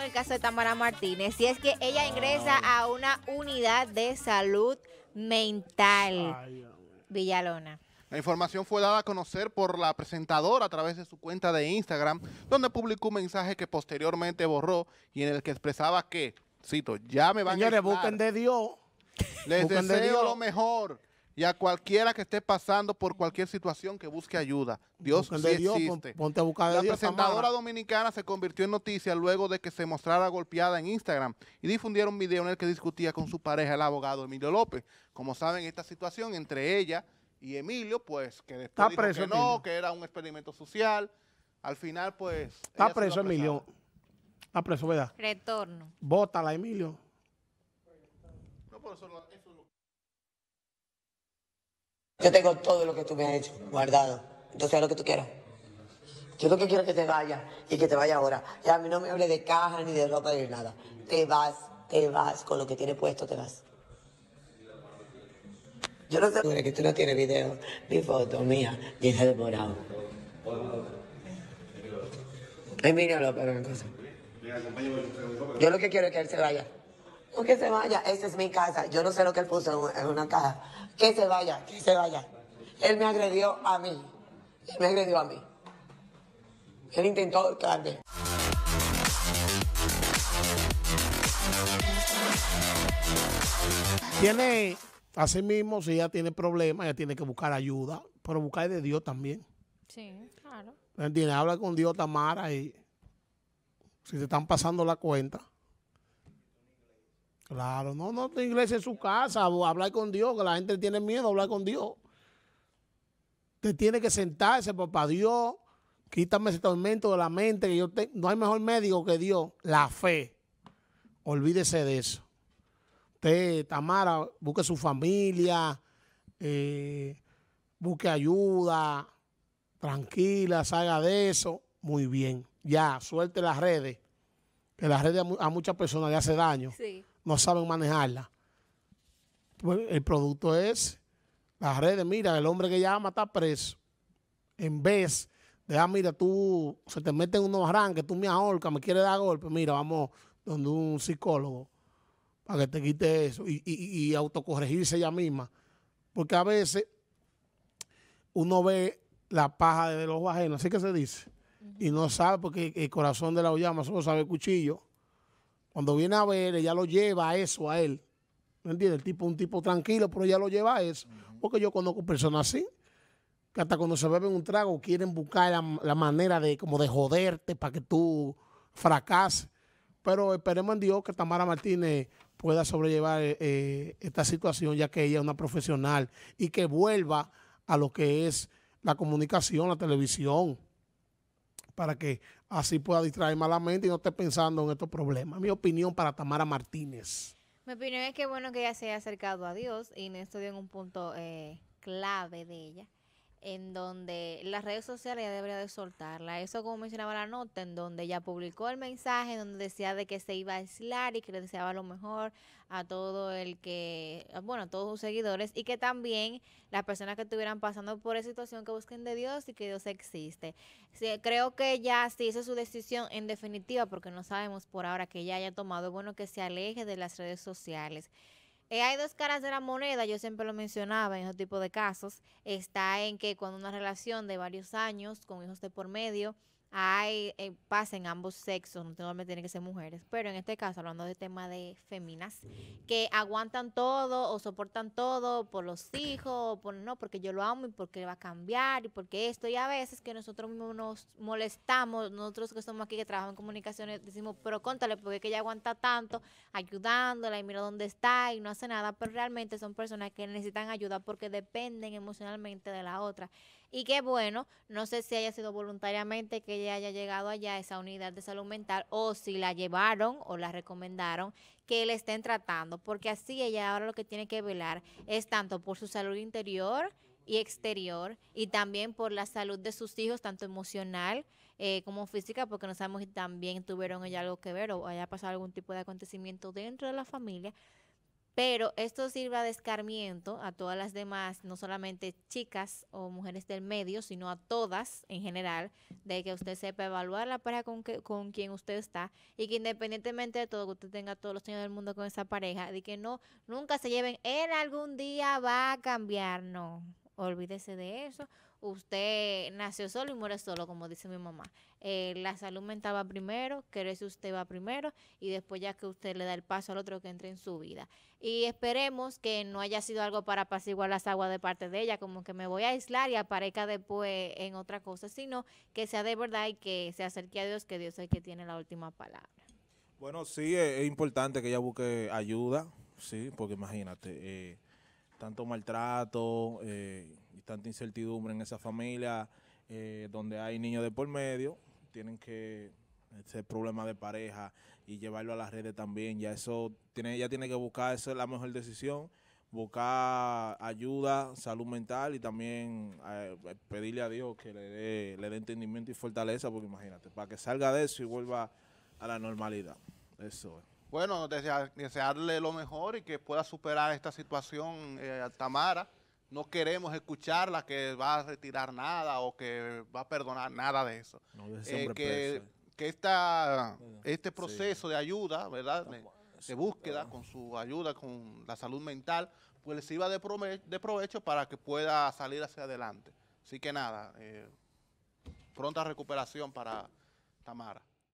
el caso de Tamara Martínez, y es que ella ingresa a una unidad de salud mental. Villalona. La información fue dada a conocer por la presentadora a través de su cuenta de Instagram, donde publicó un mensaje que posteriormente borró y en el que expresaba que, cito, ya me van a que busquen de Dios. Les deseo lo mejor y a cualquiera que esté pasando por cualquier situación que busque ayuda. Dios sí Ponte a buscar la presentadora dominicana se convirtió en noticia luego de que se mostrara golpeada en Instagram y difundieron un video en el que discutía con su pareja, el abogado Emilio López. Como saben, esta situación entre ella y Emilio, pues que después Está que no, que era un experimento social. Al final, pues... Está preso, Emilio. Está preso, ¿verdad? Retorno. Bótala, Emilio. No, por eso, yo tengo todo lo que tú me has hecho guardado. Entonces haz lo que tú quieras. Yo lo que quiero es que te vayas y que te vayas ahora. Ya a mí no me hable de caja ni de ropa ni de nada. Te vas, te vas, con lo que tienes puesto te vas. Yo no sé que tú no tienes video ni foto mía morado. cosa. Yo lo que quiero es que él se vaya. Pues que se vaya, esa es mi casa. Yo no sé lo que él puso en una caja. Que se vaya, que se vaya. Él me agredió a mí. Él me agredió a mí. Él intentó tarde Tiene, así mismo, si ella tiene problemas, ella tiene que buscar ayuda, pero buscar de Dios también. Sí, claro. Habla con Dios, Tamara, y si se están pasando la cuenta, Claro, no, no, te iglesia es su casa, hablar con Dios, que la gente tiene miedo a hablar con Dios. Usted tiene que sentarse, papá Dios, quítame ese tormento de la mente, que yo no hay mejor médico que Dios, la fe. Olvídese de eso. Usted, Tamara, busque su familia, eh, busque ayuda, tranquila, salga de eso. Muy bien, ya, suelte las redes, que las redes a, a muchas personas le hace daño. Sí no saben manejarla. Pues, el producto es las redes, mira, el hombre que llama está preso. En vez de, ah, mira, tú se te meten unos arranques, tú me ahorcas, me quieres dar golpe, mira, vamos donde un psicólogo para que te quite eso y, autocorregirse ella misma. Porque a veces uno ve la paja de los ajenos, así que se dice, y no sabe porque el corazón de la llama solo sabe el cuchillo. Cuando viene a ver, ella lo lleva a eso a él. ¿Me entiendes? El tipo un tipo tranquilo, pero ella lo lleva a eso. Porque yo conozco personas así, que hasta cuando se beben un trago quieren buscar la, manera de como de joderte para que tú fracases. Pero esperemos en Dios que Tamara Martínez pueda sobrellevar eh, eh, esta situación, ya que ella es una profesional y que vuelva a lo que es la comunicación, la televisión para que así pueda distraer malamente y no esté pensando en estos problemas. Mi opinión para Tamara Martínez. Mi opinión es que bueno que ella se haya acercado a Dios y en esto dio en un punto eh, clave de ella en donde las redes sociales ya debería de soltarla. Eso como mencionaba la nota, en donde ya publicó el mensaje, en donde decía de que se iba a aislar y que le deseaba lo mejor a todo el que, bueno, a todos sus seguidores y que también las personas que estuvieran pasando por esa situación que busquen de Dios y que Dios existe. creo que ya sí hizo su decisión en definitiva, porque no sabemos por ahora que ella haya tomado, bueno, que se aleje de las redes sociales. Eh, hay dos caras de la moneda, yo siempre lo mencionaba en ese tipo de casos. Está en que cuando una relación de varios años con hijos de por medio hay eh, en ambos sexos, no solamente tienen que ser mujeres, pero en este caso, hablando de tema de féminas que aguantan todo o soportan todo por los hijos, por no, porque yo lo amo y porque va a cambiar y porque esto, y a veces que nosotros mismos nos molestamos, nosotros que estamos aquí que trabajamos en comunicaciones, decimos, pero contale, porque ella aguanta tanto, ayudándola y mira dónde está y no hace nada, pero realmente son personas que necesitan ayuda porque dependen emocionalmente de la otra. Y qué bueno, no sé si haya sido voluntariamente que ella haya llegado allá a esa unidad de salud mental o si la llevaron o la recomendaron que le estén tratando, porque así ella ahora lo que tiene que velar es tanto por su salud interior y exterior y también por la salud de sus hijos, tanto emocional eh, como física, porque no sabemos si también tuvieron ella algo que ver o haya pasado algún tipo de acontecimiento dentro de la familia pero esto sirva de escarmiento a todas las demás, no solamente chicas o mujeres del medio, sino a todas en general, de que usted sepa evaluar la pareja con, con quien usted está y que independientemente de todo, que usted tenga todos los años del mundo con esa pareja, de que no, nunca se lleven, él algún día va a cambiar, no. Olvídese de eso usted nació solo y muere solo, como dice mi mamá. Eh, la salud mental va primero, si usted va primero y después ya que usted le da el paso al otro que entre en su vida. Y esperemos que no haya sido algo para apaciguar las aguas de parte de ella, como que me voy a aislar y aparezca después en otra cosa, sino que sea de verdad y que se acerque a Dios, que Dios es el que tiene la última palabra. Bueno, sí, es, importante que ella busque ayuda, sí, porque imagínate, eh, tanto maltrato... Eh, tanta incertidumbre en esa familia eh, donde hay niños de por medio, tienen que ese problema de pareja y llevarlo a las redes también. Ya eso tiene, ella tiene que buscar, esa es la mejor decisión, buscar ayuda, salud mental y también eh, pedirle a Dios que le dé, le dé entendimiento y fortaleza, porque imagínate, para que salga de eso y vuelva a la normalidad. Eso Bueno, desearle lo mejor y que pueda superar esta situación Altamara. Eh, Tamara. No queremos escuchar la que va a retirar nada o que va a perdonar nada de eso. Eh, que, esta, este proceso de ayuda, ¿verdad? De, búsqueda con su ayuda con la salud mental, pues les sirva de, provecho para que pueda salir hacia adelante. Así que nada, eh, pronta recuperación para Tamara.